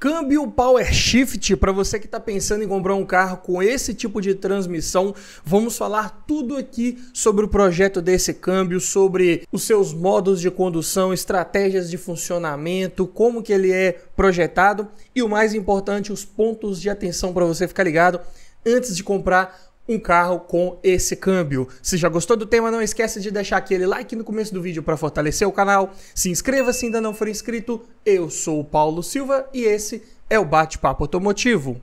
Câmbio Power Shift, para você que está pensando em comprar um carro com esse tipo de transmissão, vamos falar tudo aqui sobre o projeto desse câmbio, sobre os seus modos de condução, estratégias de funcionamento, como que ele é projetado e o mais importante, os pontos de atenção para você ficar ligado antes de comprar um carro com esse câmbio. Se já gostou do tema, não esquece de deixar aquele like no começo do vídeo para fortalecer o canal. Se inscreva se ainda não for inscrito. Eu sou o Paulo Silva e esse é o Bate-Papo Automotivo.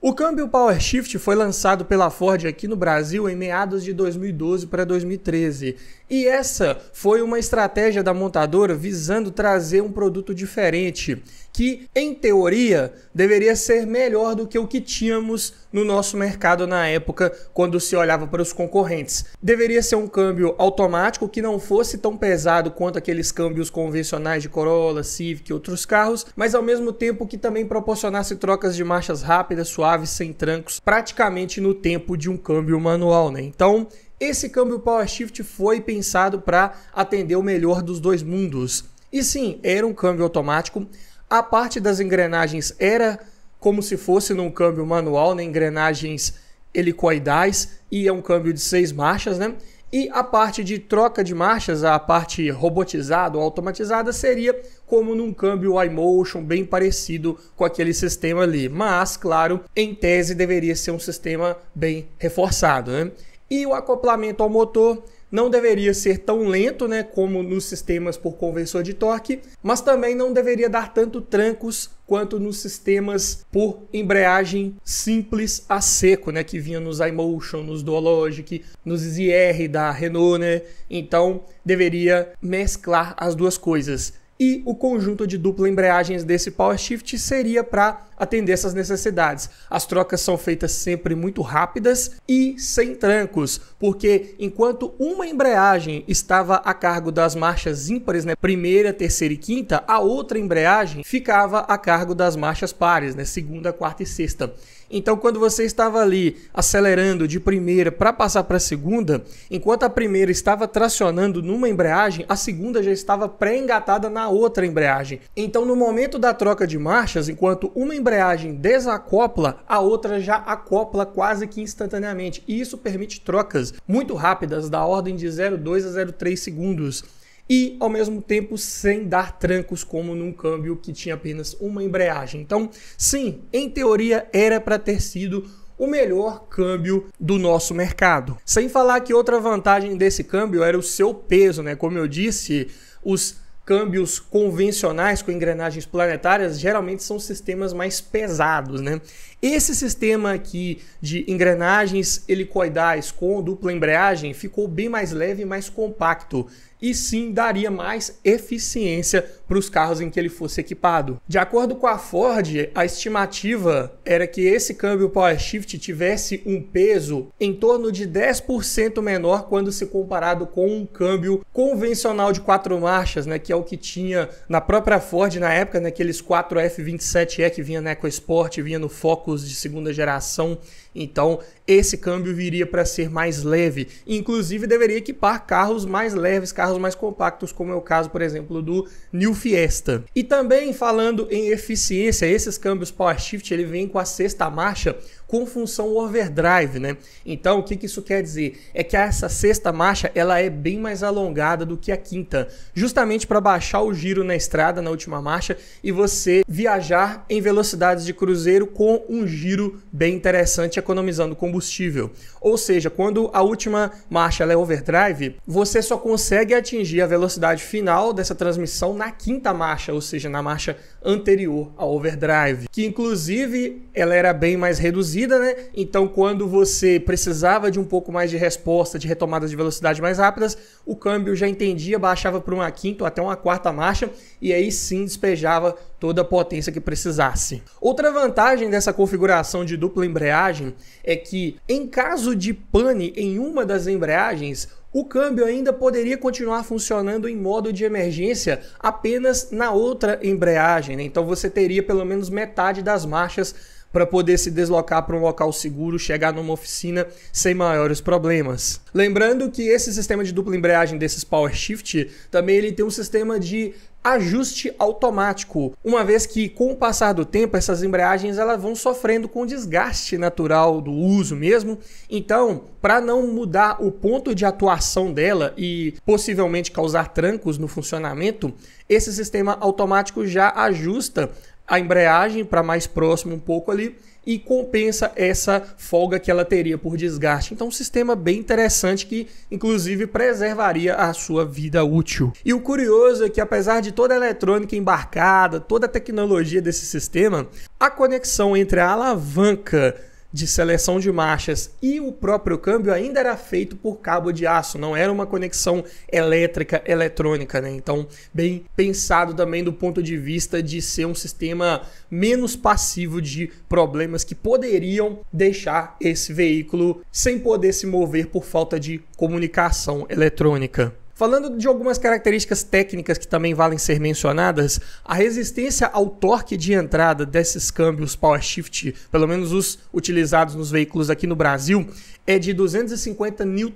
O câmbio Power Shift foi lançado pela Ford aqui no Brasil em meados de 2012 para 2013. E essa foi uma estratégia da montadora visando trazer um produto diferente, que em teoria deveria ser melhor do que o que tínhamos no nosso mercado na época, quando se olhava para os concorrentes. Deveria ser um câmbio automático que não fosse tão pesado quanto aqueles câmbios convencionais de Corolla, Civic e outros carros, mas ao mesmo tempo que também proporcionasse trocas de marchas rápidas, suaves, sem trancos, praticamente no tempo de um câmbio manual, né? Então, esse câmbio Power Shift foi pensado para atender o melhor dos dois mundos. E sim, era um câmbio automático. A parte das engrenagens era como se fosse num câmbio manual, né? engrenagens helicoidais e é um câmbio de seis marchas, né? E a parte de troca de marchas, a parte robotizada ou automatizada, seria como num câmbio iMotion, bem parecido com aquele sistema ali. Mas, claro, em tese deveria ser um sistema bem reforçado. Né? E o acoplamento ao motor não deveria ser tão lento né, como nos sistemas por conversor de torque, mas também não deveria dar tanto trancos quanto nos sistemas por embreagem simples a seco, né, que vinha nos iMotion, nos Duologic, nos ZR da Renault, né? Então, deveria mesclar as duas coisas e o conjunto de dupla embreagens desse Power Shift seria para atender essas necessidades. As trocas são feitas sempre muito rápidas e sem trancos, porque enquanto uma embreagem estava a cargo das marchas ímpares, né, primeira, terceira e quinta, a outra embreagem ficava a cargo das marchas pares, né, segunda, quarta e sexta. Então, quando você estava ali acelerando de primeira para passar para a segunda, enquanto a primeira estava tracionando numa embreagem, a segunda já estava pré-engatada na outra embreagem. Então, no momento da troca de marchas, enquanto uma embreagem desacopla, a outra já acopla quase que instantaneamente. E isso permite trocas muito rápidas, da ordem de 0,2 a 0,3 segundos e ao mesmo tempo sem dar trancos como num câmbio que tinha apenas uma embreagem. Então, sim, em teoria era para ter sido o melhor câmbio do nosso mercado. Sem falar que outra vantagem desse câmbio era o seu peso, né? Como eu disse, os câmbios convencionais com engrenagens planetárias geralmente são sistemas mais pesados, né? Esse sistema aqui de engrenagens helicoidais com dupla embreagem ficou bem mais leve e mais compacto e sim daria mais eficiência para os carros em que ele fosse equipado. De acordo com a Ford, a estimativa era que esse câmbio Power Shift tivesse um peso em torno de 10% menor quando se comparado com um câmbio convencional de quatro marchas, né, que é o que tinha na própria Ford na época, né? Aqueles 4F27E que vinha na EcoSport, vinha no Focus de segunda geração então, esse câmbio viria para ser mais leve. Inclusive, deveria equipar carros mais leves, carros mais compactos, como é o caso, por exemplo, do New Fiesta. E também falando em eficiência, esses câmbios Power Shift ele vem com a sexta marcha com função overdrive, né? Então, o que, que isso quer dizer? É que essa sexta marcha, ela é bem mais alongada do que a quinta, justamente para baixar o giro na estrada na última marcha e você viajar em velocidades de cruzeiro com um giro bem interessante, economizando combustível. Ou seja, quando a última marcha é overdrive, você só consegue atingir a velocidade final dessa transmissão na quinta marcha, ou seja, na marcha anterior ao overdrive, que inclusive ela era bem mais reduzida, né? Então quando você precisava de um pouco mais de resposta, de retomadas de velocidade mais rápidas, o câmbio já entendia, baixava para uma quinta ou até uma quarta marcha e aí sim despejava toda a potência que precisasse. Outra vantagem dessa configuração de dupla embreagem é que em caso de pane em uma das embreagens, o câmbio ainda poderia continuar funcionando em modo de emergência apenas na outra embreagem. Né? Então você teria pelo menos metade das marchas para poder se deslocar para um local seguro, chegar numa oficina sem maiores problemas. Lembrando que esse sistema de dupla embreagem desses Power Shift também ele tem um sistema de ajuste automático, uma vez que com o passar do tempo essas embreagens elas vão sofrendo com desgaste natural do uso mesmo. Então, para não mudar o ponto de atuação dela e possivelmente causar trancos no funcionamento, esse sistema automático já ajusta a embreagem para mais próximo um pouco ali e compensa essa folga que ela teria por desgaste. Então, um sistema bem interessante que, inclusive, preservaria a sua vida útil. E o curioso é que, apesar de toda a eletrônica embarcada, toda a tecnologia desse sistema, a conexão entre a alavanca de seleção de marchas e o próprio câmbio ainda era feito por cabo de aço, não era uma conexão elétrica eletrônica, né? Então, bem pensado também do ponto de vista de ser um sistema menos passivo de problemas que poderiam deixar esse veículo sem poder se mover por falta de comunicação eletrônica. Falando de algumas características técnicas que também valem ser mencionadas, a resistência ao torque de entrada desses câmbios Power Shift, pelo menos os utilizados nos veículos aqui no Brasil, é de 250 Nm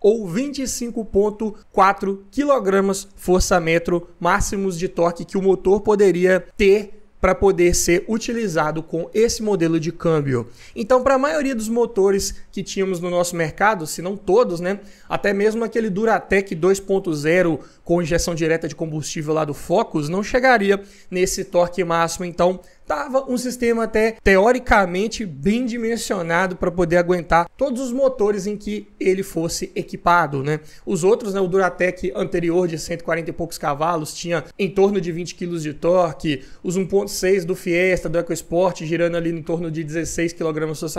ou 25.4 kg força metro máximos de torque que o motor poderia ter para poder ser utilizado com esse modelo de câmbio. Então, para a maioria dos motores que tínhamos no nosso mercado, se não todos, né, até mesmo aquele Duratec 2.0 com injeção direta de combustível lá do Focus não chegaria nesse torque máximo. Então, estava um sistema até teoricamente bem dimensionado para poder aguentar todos os motores em que ele fosse equipado, né? Os outros, né, o Duratec anterior de 140 e poucos cavalos tinha em torno de 20 kg de torque, os 1.6 do Fiesta, do EcoSport girando ali em torno de 16 kg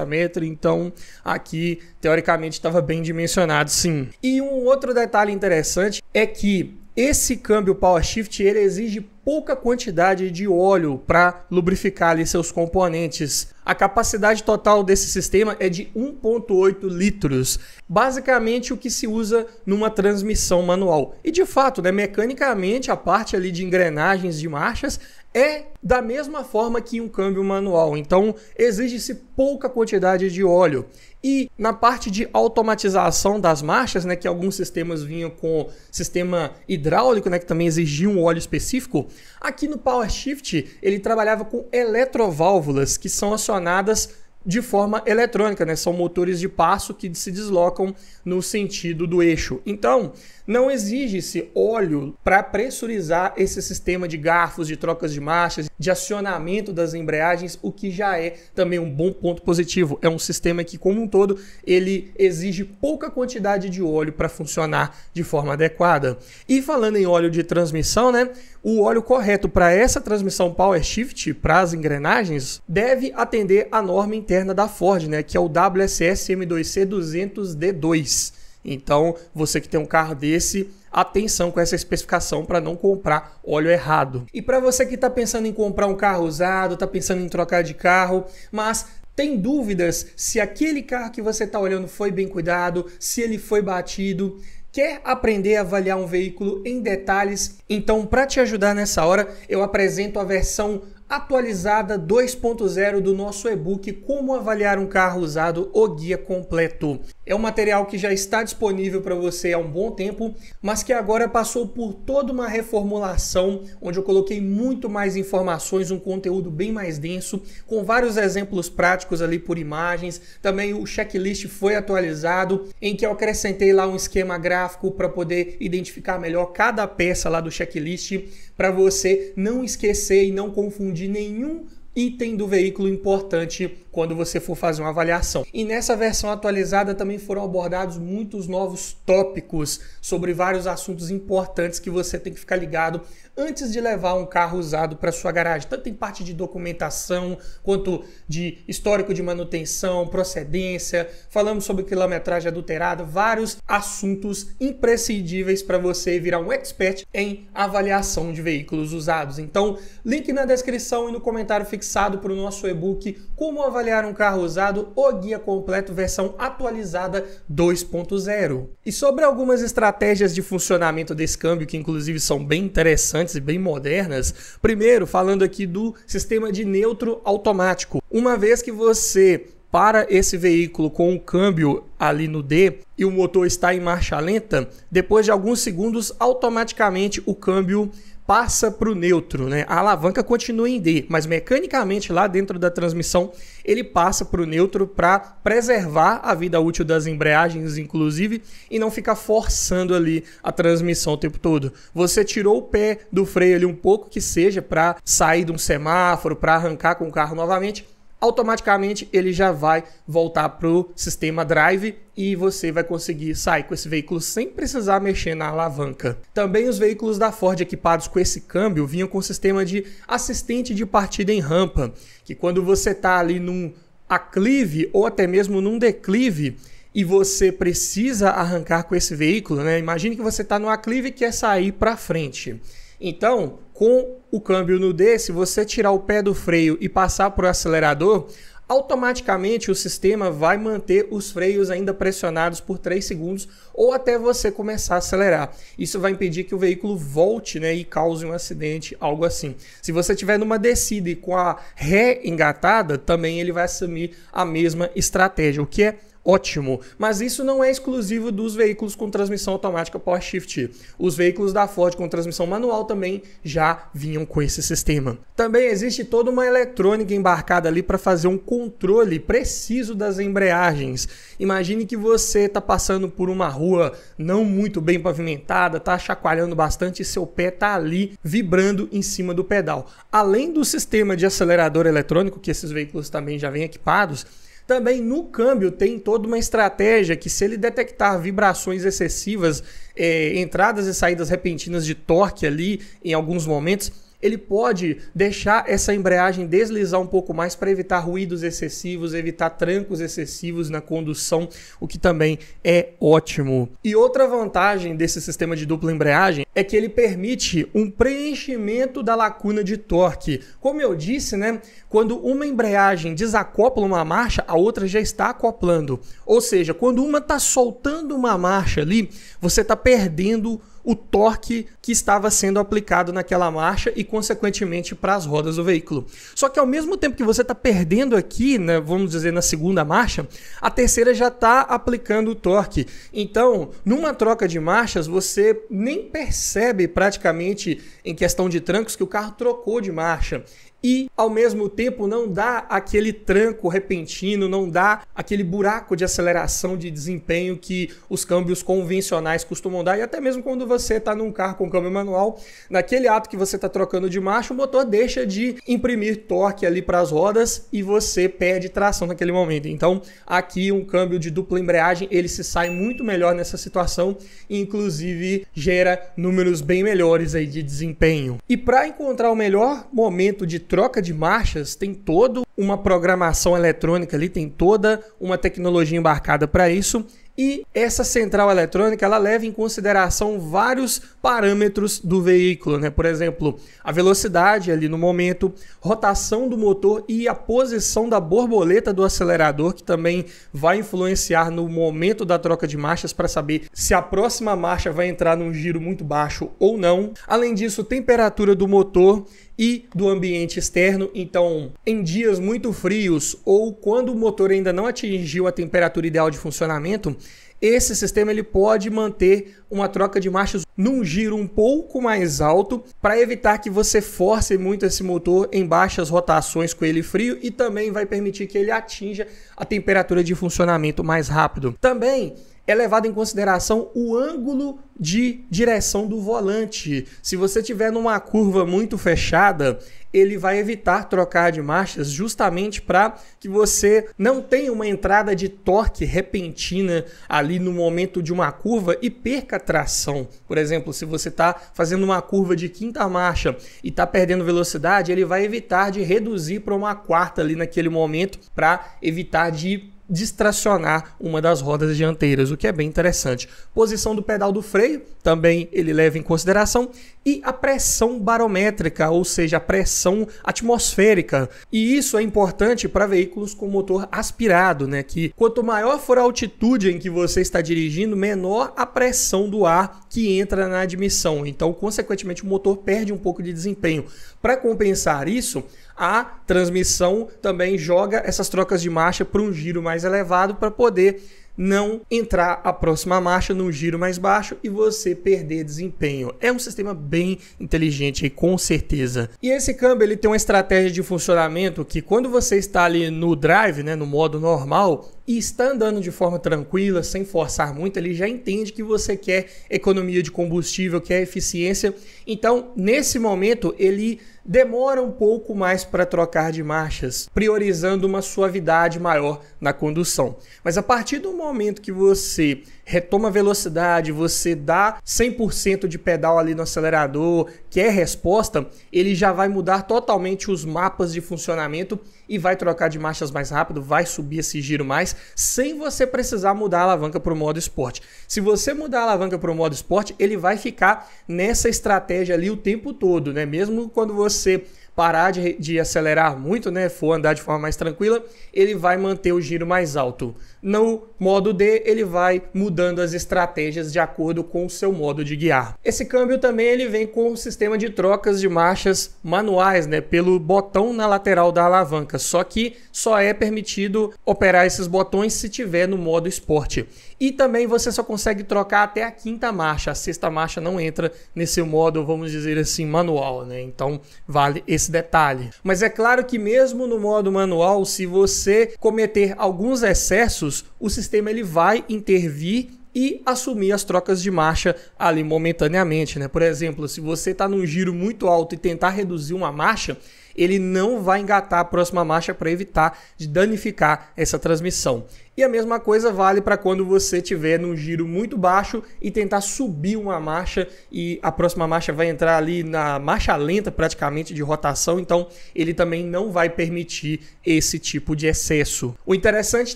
metro. então aqui teoricamente estava bem dimensionado, sim. E um outro detalhe interessante é que esse câmbio Power Shift ele exige pouca quantidade de óleo para lubrificar ali seus componentes. A capacidade total desse sistema é de 1.8 litros, basicamente o que se usa numa transmissão manual. E de fato, né, mecanicamente a parte ali de engrenagens de marchas é da mesma forma que um câmbio manual, então exige-se pouca quantidade de óleo. E na parte de automatização das marchas, né, que alguns sistemas vinham com sistema hidráulico, né, que também exigia um óleo específico, aqui no Power Shift ele trabalhava com eletroválvulas que são acionadas de forma eletrônica, né? São motores de passo que se deslocam no sentido do eixo. Então, não exige-se óleo para pressurizar esse sistema de garfos, de trocas de marchas, de acionamento das embreagens, o que já é também um bom ponto positivo. É um sistema que, como um todo, ele exige pouca quantidade de óleo para funcionar de forma adequada. E falando em óleo de transmissão, né, o óleo correto para essa transmissão Power Shift, para as engrenagens, deve atender à norma interna da Ford, né, que é o WSS M2C 200D2. Então, você que tem um carro desse, atenção com essa especificação para não comprar óleo errado. E para você que está pensando em comprar um carro usado, está pensando em trocar de carro, mas tem dúvidas se aquele carro que você está olhando foi bem cuidado, se ele foi batido? Quer aprender a avaliar um veículo em detalhes? Então, para te ajudar nessa hora, eu apresento a versão atualizada 2.0 do nosso e-book Como Avaliar um Carro Usado, o Guia Completo. É um material que já está disponível para você há um bom tempo, mas que agora passou por toda uma reformulação, onde eu coloquei muito mais informações, um conteúdo bem mais denso, com vários exemplos práticos ali por imagens. Também o checklist foi atualizado, em que eu acrescentei lá um esquema gráfico para poder identificar melhor cada peça lá do checklist, para você não esquecer e não confundir nenhum item do veículo importante quando você for fazer uma avaliação. E nessa versão atualizada também foram abordados muitos novos tópicos sobre vários assuntos importantes que você tem que ficar ligado antes de levar um carro usado para sua garagem, tanto em parte de documentação quanto de histórico de manutenção, procedência, falamos sobre quilometragem adulterada, vários assuntos imprescindíveis para você virar um expert em avaliação de veículos usados. Então, link na descrição e no comentário fixado para o nosso e-book Como avaliar um carro usado, o guia completo versão atualizada 2.0. E sobre algumas estratégias de funcionamento desse câmbio que inclusive são bem interessantes interessantes e bem modernas. Primeiro, falando aqui do sistema de neutro automático. Uma vez que você para esse veículo com o câmbio ali no D e o motor está em marcha lenta, depois de alguns segundos, automaticamente o câmbio passa para o neutro, né? A alavanca continua em D, mas mecanicamente lá dentro da transmissão ele passa para o neutro para preservar a vida útil das embreagens, inclusive, e não ficar forçando ali a transmissão o tempo todo. Você tirou o pé do freio ali um pouco que seja para sair de um semáforo, para arrancar com o carro novamente, automaticamente ele já vai voltar para o sistema drive e você vai conseguir sair com esse veículo sem precisar mexer na alavanca. Também os veículos da Ford equipados com esse câmbio vinham com o sistema de assistente de partida em rampa, que quando você está ali num aclive ou até mesmo num declive, e você precisa arrancar com esse veículo, né? Imagine que você está no aclive e quer sair para frente. Então, com o câmbio no D, se você tirar o pé do freio e passar para o acelerador, automaticamente o sistema vai manter os freios ainda pressionados por 3 segundos ou até você começar a acelerar. Isso vai impedir que o veículo volte né, e cause um acidente, algo assim. Se você tiver numa descida e com a ré engatada, também ele vai assumir a mesma estratégia, o que é ótimo. Mas isso não é exclusivo dos veículos com transmissão automática Power Shift. Os veículos da Ford com transmissão manual também já vinham com esse sistema. Também existe toda uma eletrônica embarcada ali para fazer um controle preciso das embreagens. Imagine que você está passando por uma rua não muito bem pavimentada, está chacoalhando bastante e seu pé está ali vibrando em cima do pedal. Além do sistema de acelerador eletrônico que esses veículos também já vêm equipados, também no câmbio tem toda uma estratégia que, se ele detectar vibrações excessivas, é, entradas e saídas repentinas de torque ali em alguns momentos, ele pode deixar essa embreagem deslizar um pouco mais para evitar ruídos excessivos, evitar trancos excessivos na condução, o que também é ótimo. E outra vantagem desse sistema de dupla embreagem é que ele permite um preenchimento da lacuna de torque. Como eu disse, né, quando uma embreagem desacopla uma marcha, a outra já está acoplando. Ou seja, quando uma está soltando uma marcha ali, você está perdendo o torque que estava sendo aplicado naquela marcha e, consequentemente, para as rodas do veículo. Só que ao mesmo tempo que você está perdendo aqui, né, vamos dizer, na segunda marcha, a terceira já está aplicando o torque. Então, numa troca de marchas, você nem percebe praticamente em questão de trancos que o carro trocou de marcha e, ao mesmo tempo, não dá aquele tranco repentino, não dá aquele buraco de aceleração de desempenho que os câmbios convencionais costumam dar, e até mesmo quando você está num carro com câmbio manual, naquele ato que você está trocando de marcha, o motor deixa de imprimir torque ali para as rodas e você perde tração naquele momento. Então, aqui um câmbio de dupla embreagem, ele se sai muito melhor nessa situação, e inclusive gera números bem melhores aí de desempenho. E para encontrar o melhor momento de troca de marchas tem toda uma programação eletrônica ali, tem toda uma tecnologia embarcada para isso. E essa central eletrônica ela leva em consideração vários parâmetros do veículo, né? Por exemplo, a velocidade ali no momento, rotação do motor e a posição da borboleta do acelerador, que também vai influenciar no momento da troca de marchas para saber se a próxima marcha vai entrar num giro muito baixo ou não. Além disso, temperatura do motor e do ambiente externo. Então, em dias muito frios ou quando o motor ainda não atingiu a temperatura ideal de funcionamento, esse sistema ele pode manter uma troca de marchas num giro um pouco mais alto para evitar que você force muito esse motor em baixas rotações com ele frio e também vai permitir que ele atinja a temperatura de funcionamento mais rápido. Também é levado em consideração o ângulo de direção do volante. Se você tiver numa curva muito fechada, ele vai evitar trocar de marchas justamente para que você não tenha uma entrada de torque repentina ali no momento de uma curva e perca tração. Por exemplo, se você está fazendo uma curva de quinta marcha e está perdendo velocidade, ele vai evitar de reduzir para uma quarta ali naquele momento para evitar de distracionar uma das rodas dianteiras, o que é bem interessante. Posição do pedal do freio, também ele leva em consideração, e a pressão barométrica, ou seja, a pressão atmosférica. E isso é importante para veículos com motor aspirado, né, que quanto maior for a altitude em que você está dirigindo, menor a pressão do ar que entra na admissão. Então, consequentemente, o motor perde um pouco de desempenho. Para compensar isso, a transmissão também joga essas trocas de marcha para um giro mais elevado para poder não entrar a próxima marcha num giro mais baixo e você perder desempenho. É um sistema bem inteligente com certeza. E esse câmbio ele tem uma estratégia de funcionamento que quando você está ali no drive, né, no modo normal, e está andando de forma tranquila, sem forçar muito, ele já entende que você quer economia de combustível, quer eficiência. Então, nesse momento, ele demora um pouco mais para trocar de marchas, priorizando uma suavidade maior na condução. Mas a partir do momento que você retoma velocidade, você dá 100% de pedal ali no acelerador, quer é resposta, ele já vai mudar totalmente os mapas de funcionamento e vai trocar de marchas mais rápido, vai subir esse giro mais, sem você precisar mudar a alavanca para o modo esporte. Se você mudar a alavanca para o modo esporte, ele vai ficar nessa estratégia ali o tempo todo, né? Mesmo quando você parar de, de acelerar muito, né, for andar de forma mais tranquila, ele vai manter o giro mais alto. No modo D, ele vai mudando as estratégias de acordo com o seu modo de guiar. Esse câmbio também ele vem com um sistema de trocas de marchas manuais, né, pelo botão na lateral da alavanca, só que só é permitido operar esses botões se tiver no modo esporte. E também você só consegue trocar até a quinta marcha, a sexta marcha não entra nesse modo, vamos dizer assim, manual, né? Então vale esse detalhe. Mas é claro que mesmo no modo manual, se você cometer alguns excessos, o sistema ele vai intervir e assumir as trocas de marcha ali momentaneamente, né? Por exemplo, se você está num giro muito alto e tentar reduzir uma marcha, ele não vai engatar a próxima marcha para evitar de danificar essa transmissão. E a mesma coisa vale para quando você tiver num giro muito baixo e tentar subir uma marcha e a próxima marcha vai entrar ali na marcha lenta praticamente de rotação, então ele também não vai permitir esse tipo de excesso. O interessante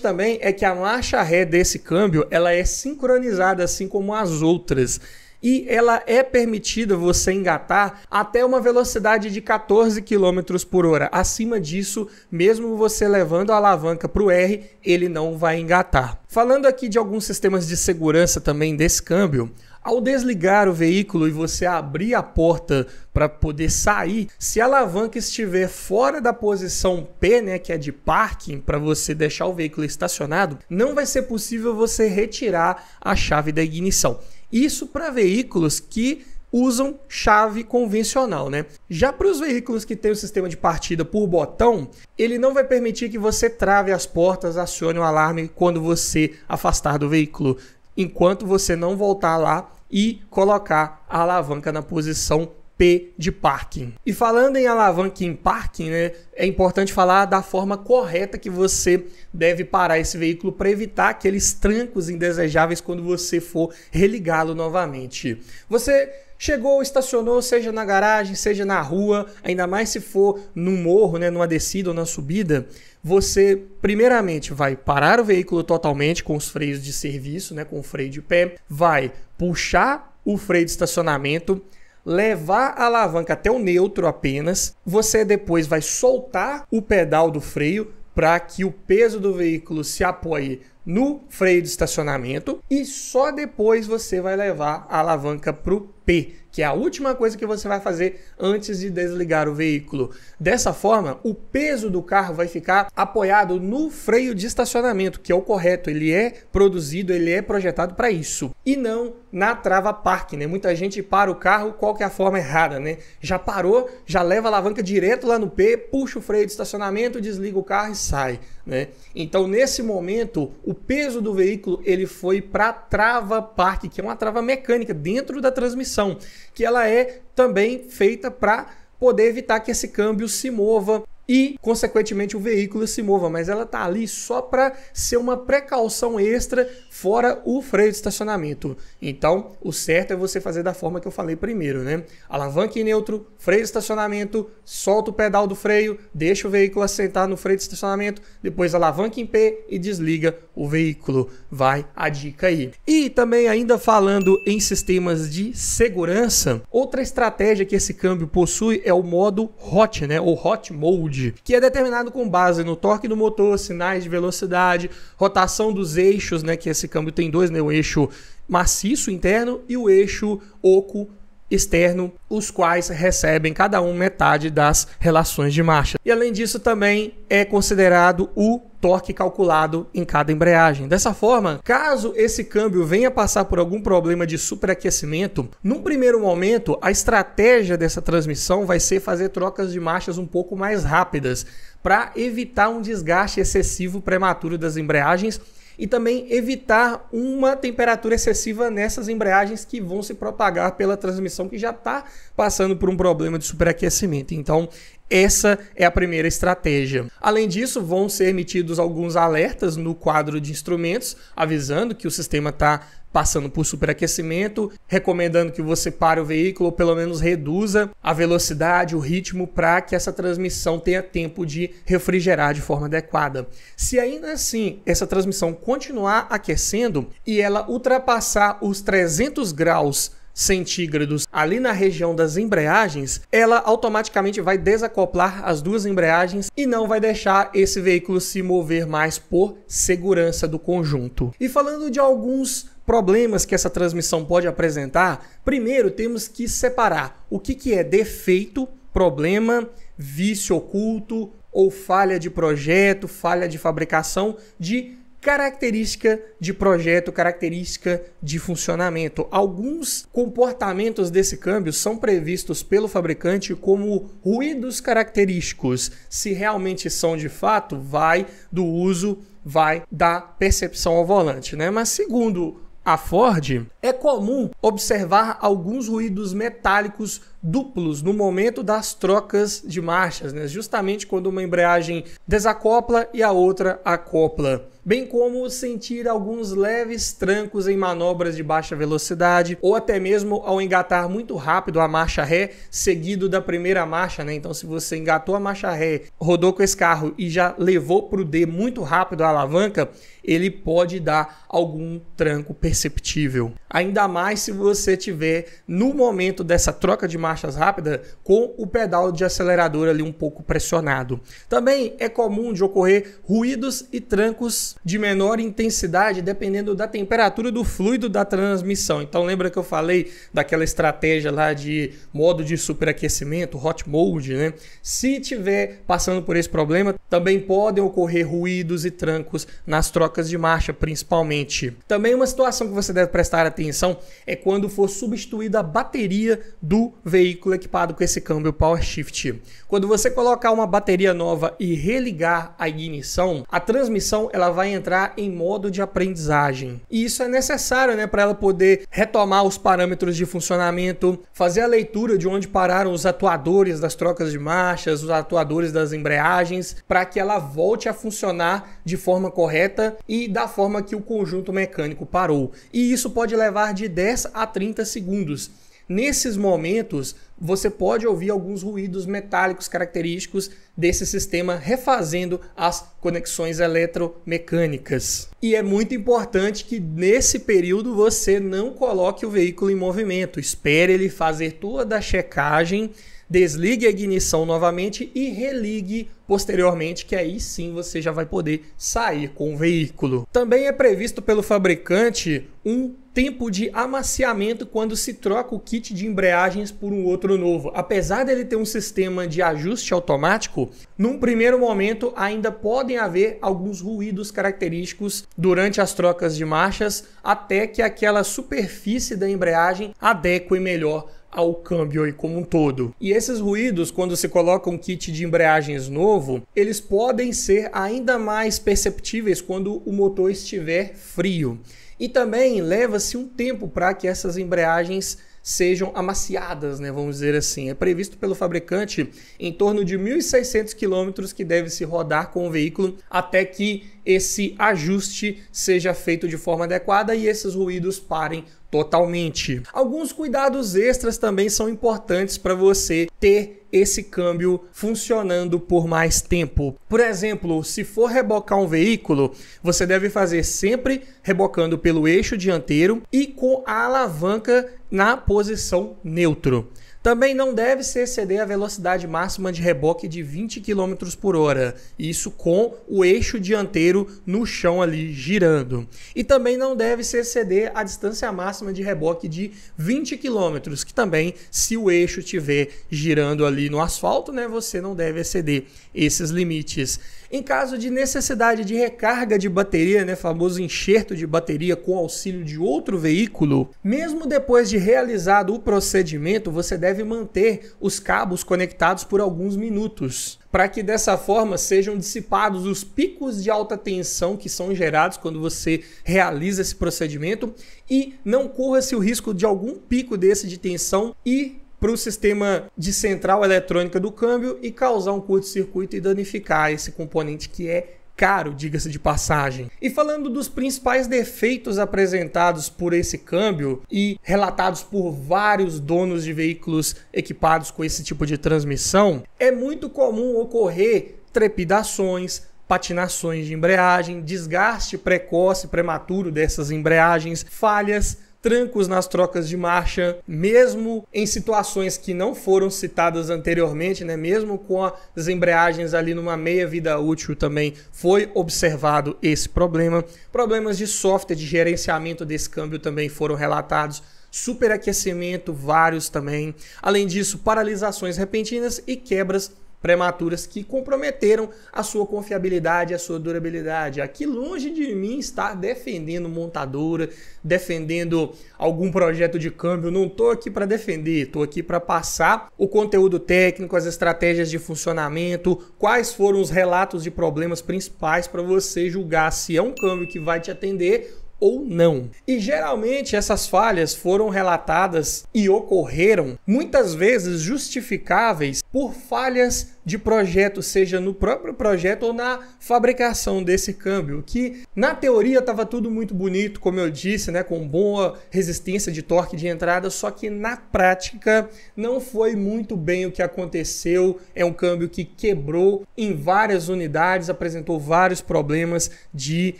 também é que a marcha ré desse câmbio, ela é sincronizada assim como as outras e ela é permitida você engatar até uma velocidade de 14 km por hora. Acima disso, mesmo você levando a alavanca para o R, ele não vai engatar. Falando aqui de alguns sistemas de segurança também desse câmbio, ao desligar o veículo e você abrir a porta para poder sair, se a alavanca estiver fora da posição P, né, que é de parking, para você deixar o veículo estacionado, não vai ser possível você retirar a chave da ignição. Isso para veículos que usam chave convencional, né? Já para os veículos que têm o sistema de partida por botão, ele não vai permitir que você trave as portas, acione o alarme quando você afastar do veículo, enquanto você não voltar lá e colocar a alavanca na posição P de parking. E falando em alavanca em parking, né, é importante falar da forma correta que você deve parar esse veículo para evitar aqueles trancos indesejáveis quando você for religá-lo novamente. Você chegou, estacionou, seja na garagem, seja na rua, ainda mais se for no morro, né, numa descida ou na subida, você primeiramente vai parar o veículo totalmente com os freios de serviço, né, com o freio de pé, vai puxar o freio de estacionamento, levar a alavanca até o neutro apenas. Você depois vai soltar o pedal do freio para que o peso do veículo se apoie no freio de estacionamento e só depois você vai levar a alavanca para o P, que é a última coisa que você vai fazer antes de desligar o veículo. Dessa forma, o peso do carro vai ficar apoiado no freio de estacionamento, que é o correto, ele é produzido, ele é projetado para isso, e não na trava park. né? Muita gente para o carro qual que é a forma errada, né? Já parou, já leva a alavanca direto lá no P, puxa o freio de estacionamento, desliga o carro e sai, né? Então, nesse momento, o peso do veículo ele foi para trava park, que é uma trava mecânica dentro da transmissão que ela é também feita para poder evitar que esse câmbio se mova e, consequentemente, o veículo se mova, mas ela está ali só para ser uma precaução extra fora o freio de estacionamento. Então, o certo é você fazer da forma que eu falei primeiro, né? Alavanca em neutro, freio de estacionamento, solta o pedal do freio, deixa o veículo assentar no freio de estacionamento, depois alavanca em P e desliga o veículo. Vai a dica aí. E também ainda falando em sistemas de segurança, outra estratégia que esse câmbio possui é o modo hot, né, ou hot mode, que é determinado com base no torque do motor, sinais de velocidade, rotação dos eixos, né, que esse câmbio tem dois, né, o eixo maciço interno e o eixo oco externo, os quais recebem cada um metade das relações de marcha. E além disso também é considerado o torque calculado em cada embreagem. Dessa forma, caso esse câmbio venha passar por algum problema de superaquecimento, num primeiro momento a estratégia dessa transmissão vai ser fazer trocas de marchas um pouco mais rápidas, para evitar um desgaste excessivo prematuro das embreagens e também evitar uma temperatura excessiva nessas embreagens que vão se propagar pela transmissão que já está passando por um problema de superaquecimento. Então, essa é a primeira estratégia. Além disso, vão ser emitidos alguns alertas no quadro de instrumentos, avisando que o sistema está passando por superaquecimento, recomendando que você pare o veículo ou pelo menos reduza a velocidade, o ritmo para que essa transmissão tenha tempo de refrigerar de forma adequada. Se ainda assim essa transmissão continuar aquecendo e ela ultrapassar os 300 graus centígrados ali na região das embreagens, ela automaticamente vai desacoplar as duas embreagens e não vai deixar esse veículo se mover mais por segurança do conjunto. E falando de alguns problemas que essa transmissão pode apresentar, primeiro temos que separar o que, que é defeito, problema, vício oculto ou falha de projeto, falha de fabricação de característica de projeto, característica de funcionamento. Alguns comportamentos desse câmbio são previstos pelo fabricante como ruídos característicos. Se realmente são de fato, vai do uso, vai da percepção ao volante, né? Mas segundo a Ford, é comum observar alguns ruídos metálicos duplos no momento das trocas de marchas, né? justamente quando uma embreagem desacopla e a outra acopla. Bem como sentir alguns leves trancos em manobras de baixa velocidade ou até mesmo ao engatar muito rápido a marcha ré, seguido da primeira marcha. Né? Então, se você engatou a marcha ré, rodou com esse carro e já levou para o D muito rápido a alavanca, ele pode dar algum tranco perceptível. Ainda mais se você tiver no momento dessa troca de marchas rápidas com o pedal de acelerador ali um pouco pressionado. Também é comum de ocorrer ruídos e trancos de menor intensidade dependendo da temperatura do fluido da transmissão. Então lembra que eu falei daquela estratégia lá de modo de superaquecimento, hot mode, né? Se tiver passando por esse problema, também podem ocorrer ruídos e trancos nas trocas de marcha, principalmente. Também uma situação que você deve prestar atenção é quando for substituída a bateria do veículo veículo equipado com esse câmbio Power Shift. Quando você colocar uma bateria nova e religar a ignição, a transmissão ela vai entrar em modo de aprendizagem. E isso é necessário, né, para ela poder retomar os parâmetros de funcionamento, fazer a leitura de onde pararam os atuadores das trocas de marchas, os atuadores das embreagens, para que ela volte a funcionar de forma correta e da forma que o conjunto mecânico parou. E isso pode levar de 10 a 30 segundos. Nesses momentos, você pode ouvir alguns ruídos metálicos característicos desse sistema refazendo as conexões eletromecânicas. E é muito importante que nesse período você não coloque o veículo em movimento, espere ele fazer toda a checagem, desligue a ignição novamente e religue posteriormente, que aí sim você já vai poder sair com o veículo. Também é previsto pelo fabricante um tempo de amaciamento quando se troca o kit de embreagens por um outro novo. Apesar dele ter um sistema de ajuste automático, num primeiro momento ainda podem haver alguns ruídos característicos durante as trocas de marchas até que aquela superfície da embreagem adeque melhor ao câmbio e como um todo. E esses ruídos, quando se coloca um kit de embreagens novo, eles podem ser ainda mais perceptíveis quando o motor estiver frio. E também leva-se um tempo para que essas embreagens sejam amaciadas, né, vamos dizer assim. É previsto pelo fabricante em torno de 1.600 quilômetros que deve se rodar com o veículo até que esse ajuste seja feito de forma adequada e esses ruídos parem totalmente. Alguns cuidados extras também são importantes para você ter esse câmbio funcionando por mais tempo. Por exemplo, se for rebocar um veículo, você deve fazer sempre rebocando pelo eixo dianteiro e com a alavanca na posição neutro. Também não deve se exceder a velocidade máxima de reboque de 20 km por hora, isso com o eixo dianteiro no chão ali girando. E também não deve se exceder a distância máxima de reboque de 20 km, que também, se o eixo estiver girando ali no asfalto, né, você não deve exceder esses limites. Em caso de necessidade de recarga de bateria, né, famoso enxerto de bateria com auxílio de outro veículo, mesmo depois de realizado o procedimento, você deve manter os cabos conectados por alguns minutos, para que dessa forma sejam dissipados os picos de alta tensão que são gerados quando você realiza esse procedimento e não corra-se o risco de algum pico desse de tensão e para o sistema de central eletrônica do câmbio e causar um curto-circuito e danificar esse componente que é caro, diga-se de passagem. E falando dos principais defeitos apresentados por esse câmbio e relatados por vários donos de veículos equipados com esse tipo de transmissão, é muito comum ocorrer trepidações, patinações de embreagem, desgaste precoce, prematuro dessas embreagens, falhas trancos nas trocas de marcha, mesmo em situações que não foram citadas anteriormente, né? mesmo com as embreagens ali numa meia vida útil também foi observado esse problema. Problemas de software de gerenciamento desse câmbio também foram relatados superaquecimento, vários também. Além disso, paralisações repentinas e quebras prematuras que comprometeram a sua confiabilidade, a sua durabilidade. Aqui longe de mim estar defendendo montadora, defendendo algum projeto de câmbio, não estou aqui para defender, estou aqui para passar o conteúdo técnico, as estratégias de funcionamento, quais foram os relatos de problemas principais para você julgar se é um câmbio que vai te atender ou não. E geralmente essas falhas foram relatadas e ocorreram muitas vezes justificáveis por falhas de projeto, seja no próprio projeto ou na fabricação desse câmbio, que na teoria estava tudo muito bonito, como eu disse, né, com boa resistência de torque de entrada, só que na prática não foi muito bem o que aconteceu. É um câmbio que quebrou em várias unidades, apresentou vários problemas de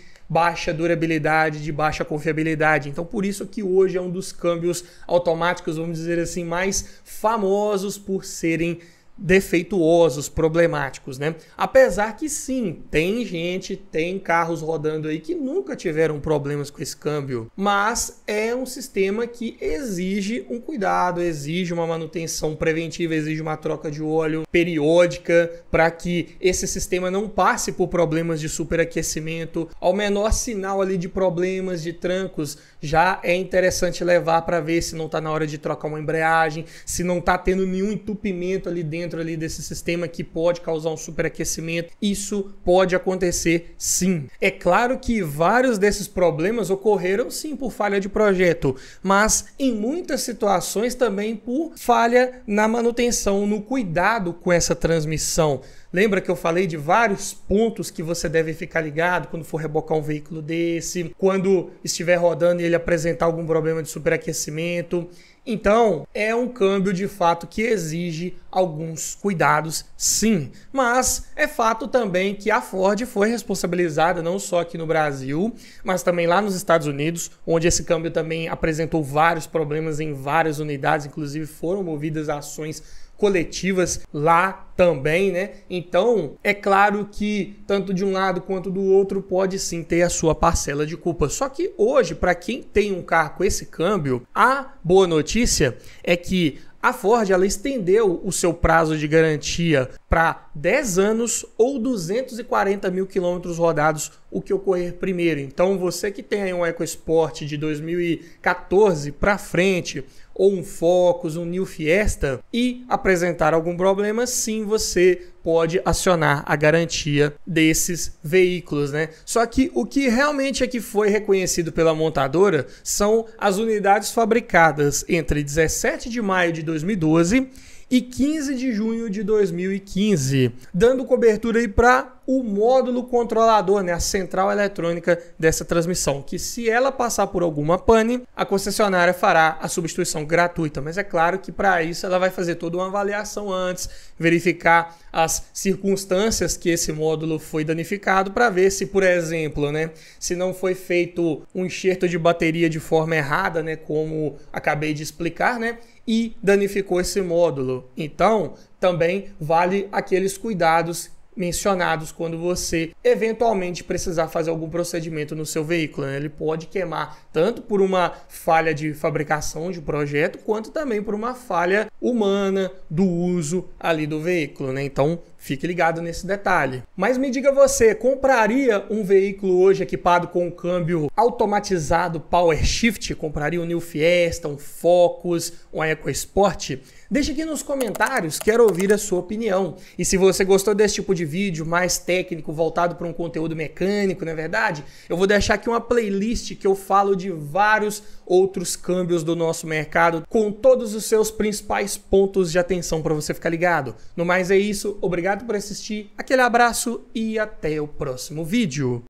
baixa durabilidade, de baixa confiabilidade. Então por isso que hoje é um dos câmbios automáticos, vamos dizer assim, mais famosos por serem defeituosos, problemáticos, né? Apesar que sim, tem gente, tem carros rodando aí que nunca tiveram problemas com esse câmbio, mas é um sistema que exige um cuidado, exige uma manutenção preventiva, exige uma troca de óleo periódica para que esse sistema não passe por problemas de superaquecimento, ao menor sinal ali de problemas, de trancos, já é interessante levar para ver se não está na hora de trocar uma embreagem, se não está tendo nenhum entupimento ali dentro ali desse sistema que pode causar um superaquecimento. Isso pode acontecer sim. É claro que vários desses problemas ocorreram sim por falha de projeto, mas em muitas situações também por falha na manutenção, no cuidado com essa transmissão. Lembra que eu falei de vários pontos que você deve ficar ligado quando for rebocar um veículo desse, quando estiver rodando e ele apresentar algum problema de superaquecimento. Então, é um câmbio de fato que exige alguns cuidados, sim. Mas é fato também que a Ford foi responsabilizada não só aqui no Brasil, mas também lá nos Estados Unidos, onde esse câmbio também apresentou vários problemas em várias unidades, inclusive foram movidas ações coletivas lá também, né? Então, é claro que tanto de um lado quanto do outro pode sim ter a sua parcela de culpa. Só que hoje, para quem tem um carro com esse câmbio, a boa notícia é que a Ford ela estendeu o seu prazo de garantia para 10 anos ou 240 mil quilômetros rodados, o que ocorrer primeiro. Então, você que tem um EcoSport de 2014 para frente, ou um Focus, um New Fiesta e apresentar algum problema, sim, você pode acionar a garantia desses veículos, né? Só que o que realmente é que foi reconhecido pela montadora são as unidades fabricadas entre 17 de maio de 2012 e 15 de junho de 2015, dando cobertura aí para o módulo controlador, né, a central eletrônica dessa transmissão, que se ela passar por alguma pane, a concessionária fará a substituição gratuita, mas é claro que para isso ela vai fazer toda uma avaliação antes, verificar as circunstâncias que esse módulo foi danificado para ver se, por exemplo, né, se não foi feito um enxerto de bateria de forma errada, né, como acabei de explicar, né, e danificou esse módulo. Então, também vale aqueles cuidados mencionados quando você eventualmente precisar fazer algum procedimento no seu veículo. Né? Ele pode queimar tanto por uma falha de fabricação de projeto, quanto também por uma falha humana do uso ali do veículo. Né? Então fique ligado nesse detalhe. Mas me diga você, compraria um veículo hoje equipado com um câmbio automatizado Power Shift? Compraria um New Fiesta, um Focus, um EcoSport? Deixa aqui nos comentários, quero ouvir a sua opinião. E se você gostou desse tipo de vídeo mais técnico, voltado para um conteúdo mecânico, não é verdade? Eu vou deixar aqui uma playlist que eu falo de vários outros câmbios do nosso mercado, com todos os seus principais pontos de atenção para você ficar ligado. No mais é isso, obrigado por assistir, aquele abraço e até o próximo vídeo.